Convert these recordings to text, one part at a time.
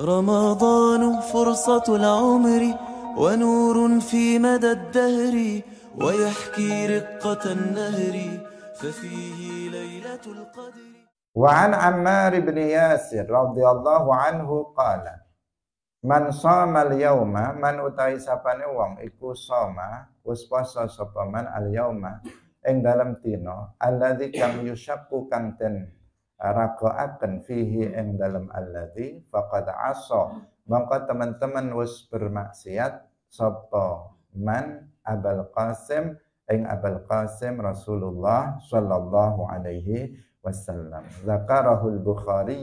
رمضان فرصة العمر ونور في مدى الدهر ويحكي رقة النهر ففيه ليلة القدر وعن عمار بن ياسر رضي الله عنه قال من صام اليوم من utai sapane wong iku soma wis puasa sapa man al yauma ing dalam dina alladzi raka'atan fihi ing dalam Alladhi, faqad aso. maka teman-teman wis bermaksiat sapa man Abul Qasim ing Abul Qasim Rasulullah sallallahu alaihi wasallam zakarahul Bukhari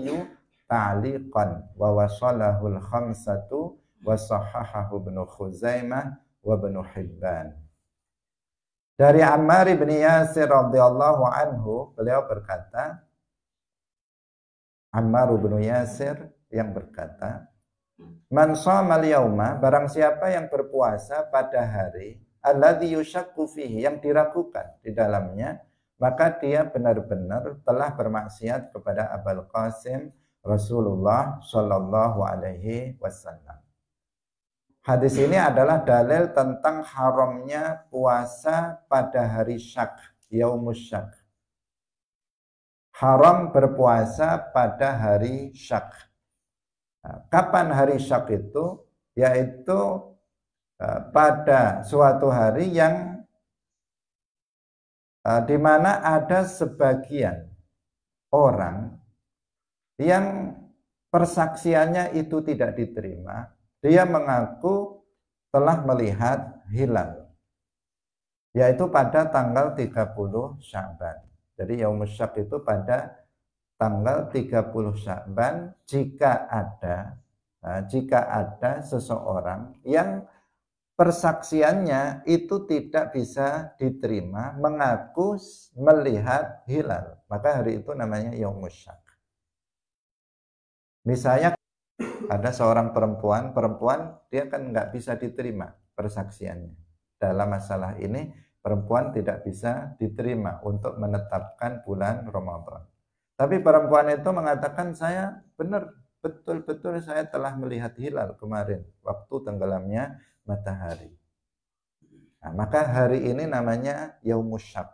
ta'liqan wa wasalahul khamsatu wa sahahahu Ibnu Khuzaimah wa Ibnu Hibban dari Ammar bin Yasir radhiyallahu anhu beliau berkata Ammar bin Yasir yang berkata, hmm. Man shamal yauma barang siapa yang berpuasa pada hari alladzi yushakku fihi yang diragukan di dalamnya, maka dia benar-benar telah bermaksiat kepada Abul Qasim Rasulullah Shallallahu alaihi wasallam. Hadis ini adalah dalil tentang haramnya puasa pada hari syak, yaumus syak haram berpuasa pada hari syak. Nah, kapan hari syak itu? Yaitu e, pada suatu hari yang e, di mana ada sebagian orang yang persaksiannya itu tidak diterima, dia mengaku telah melihat hilal yaitu pada tanggal 30 Syaban. Jadi syak itu pada tanggal 30 Syakban jika ada nah, jika ada seseorang yang persaksiannya itu tidak bisa diterima mengaku melihat hilal maka hari itu namanya syak. Misalnya ada seorang perempuan, perempuan dia kan nggak bisa diterima persaksiannya dalam masalah ini perempuan tidak bisa diterima untuk menetapkan bulan Ramadan. Tapi perempuan itu mengatakan saya benar, betul-betul saya telah melihat hilal kemarin waktu tenggelamnya matahari. Nah, maka hari ini namanya Yaumushak.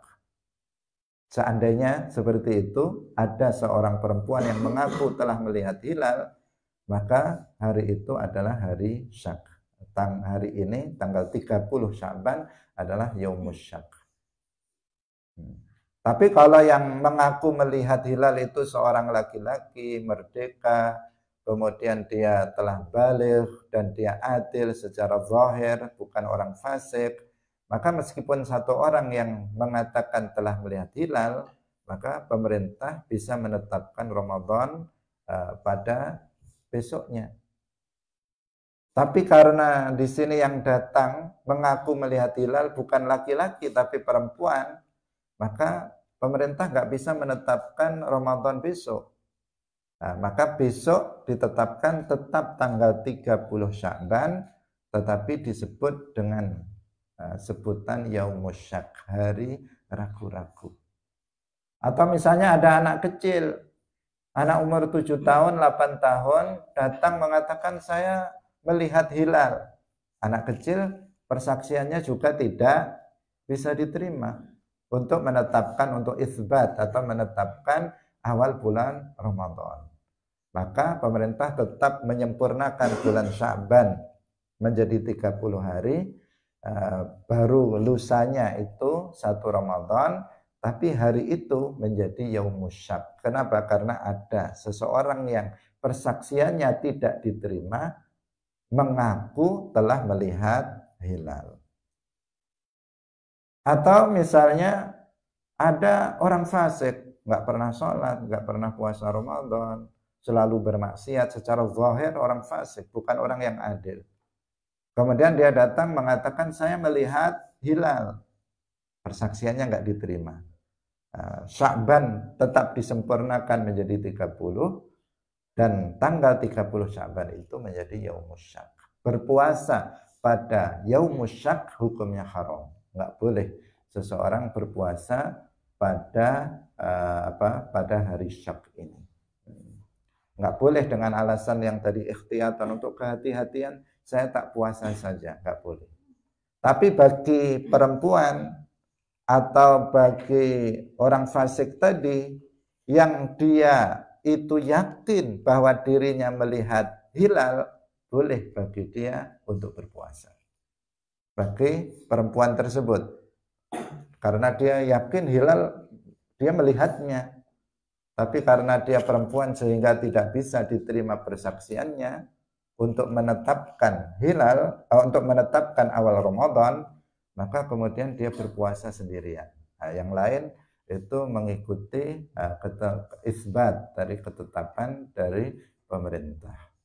Seandainya seperti itu, ada seorang perempuan yang mengaku telah melihat hilal, maka hari itu adalah hari syak tang hari ini tanggal 30 Syaban adalah Yaumus Syak. Hmm. Tapi kalau yang mengaku melihat hilal itu seorang laki-laki merdeka, kemudian dia telah balik dan dia adil secara zahir, bukan orang fasik, maka meskipun satu orang yang mengatakan telah melihat hilal, maka pemerintah bisa menetapkan Ramadan uh, pada besoknya tapi karena di sini yang datang mengaku melihat hilal bukan laki-laki tapi perempuan, maka pemerintah nggak bisa menetapkan Ramadan besok. Nah, maka besok ditetapkan tetap tanggal 30 Syakban, tetapi disebut dengan uh, sebutan Yaumusyak, hari ragu-ragu. Atau misalnya ada anak kecil, anak umur 7 tahun, 8 tahun, datang mengatakan saya melihat hilal. Anak kecil persaksiannya juga tidak bisa diterima untuk menetapkan untuk isbat atau menetapkan awal bulan Ramadan. Maka pemerintah tetap menyempurnakan bulan Sya'ban menjadi 30 hari eh, baru lusanya itu satu Ramadan tapi hari itu menjadi yaumusyab. Kenapa? Karena ada seseorang yang persaksiannya tidak diterima mengaku telah melihat hilal. Atau misalnya ada orang fasik, nggak pernah sholat, nggak pernah puasa Ramadan, selalu bermaksiat secara zahir orang fasik, bukan orang yang adil. Kemudian dia datang mengatakan saya melihat hilal. Persaksiannya nggak diterima. Nah, Syakban tetap disempurnakan menjadi 30, dan tanggal 30 Syaban itu menjadi Yaumus Syak. Berpuasa pada Yaumus Syak hukumnya haram. Nggak boleh seseorang berpuasa pada uh, apa pada hari Syak ini. Nggak boleh dengan alasan yang tadi ikhtiatan untuk kehati-hatian, saya tak puasa saja, nggak boleh. Tapi bagi perempuan atau bagi orang fasik tadi yang dia itu yakin bahwa dirinya melihat hilal boleh bagi dia untuk berpuasa bagi perempuan tersebut karena dia yakin hilal dia melihatnya tapi karena dia perempuan sehingga tidak bisa diterima persaksiannya untuk menetapkan hilal eh, untuk menetapkan awal Ramadan maka kemudian dia berpuasa sendirian nah, yang lain itu mengikuti uh, isbat dari ketetapan dari pemerintah.